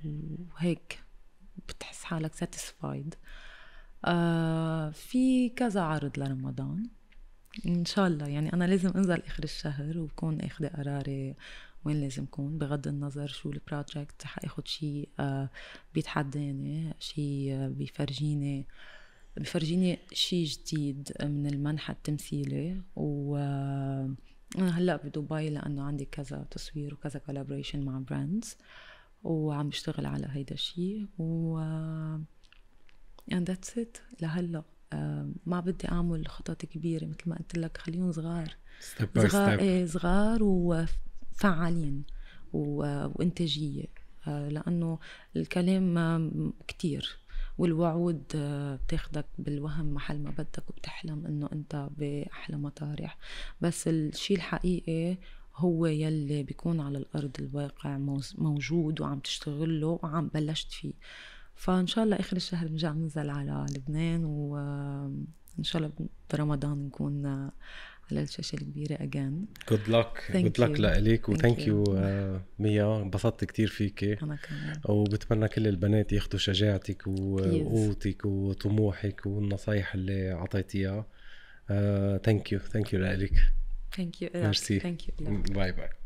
[SPEAKER 2] وهيك بتحس حالك ساتيسفايد آه، في كذا عرض لرمضان ان شاء الله يعني انا لازم انزل اخر الشهر وبكون اخذ قراري وين لازم كون بغض النظر شو البروجكت حاخد شيء بيتحداني شيء بيفرجيني بفرجيني شيء جديد من المنحى التمثيلي و أنا آه، هلا بدبي لانه عندي كذا تصوير وكذا كولابوريشن مع براندز وعم بشتغل على هيدا الشيء و آه، and that's it لهلا آه، ما بدي اعمل خطط كبيره مثل ما قلت لك خليهم صغار step صغار step. إيه، صغار وفعالين وانتاجيه لانه الكلام كتير والوعود آه، بتاخدك بالوهم محل ما بدك وبتحلم انه انت باحلى مطارح بس الشيء الحقيقي هو يلي بيكون على الارض الواقع موجود وعم تشتغل له وعم بلشت فيه فان شاء الله اخر الشهر بنرجع ننزل على لبنان وان شاء الله برمضان نكون آه، على الشاشه الكبيره اجان جود لك جود لك لك وثانك يو
[SPEAKER 1] ميا انبسطت كثير فيكي انا كمان وبتمنى كل البنات ياخذوا شجاعتك وقوتك وطموحك والنصايح اللي اعطيتيها ثانك يو ثانك يو لك
[SPEAKER 2] ثانك يو ميرسي ثانك يو
[SPEAKER 1] باي باي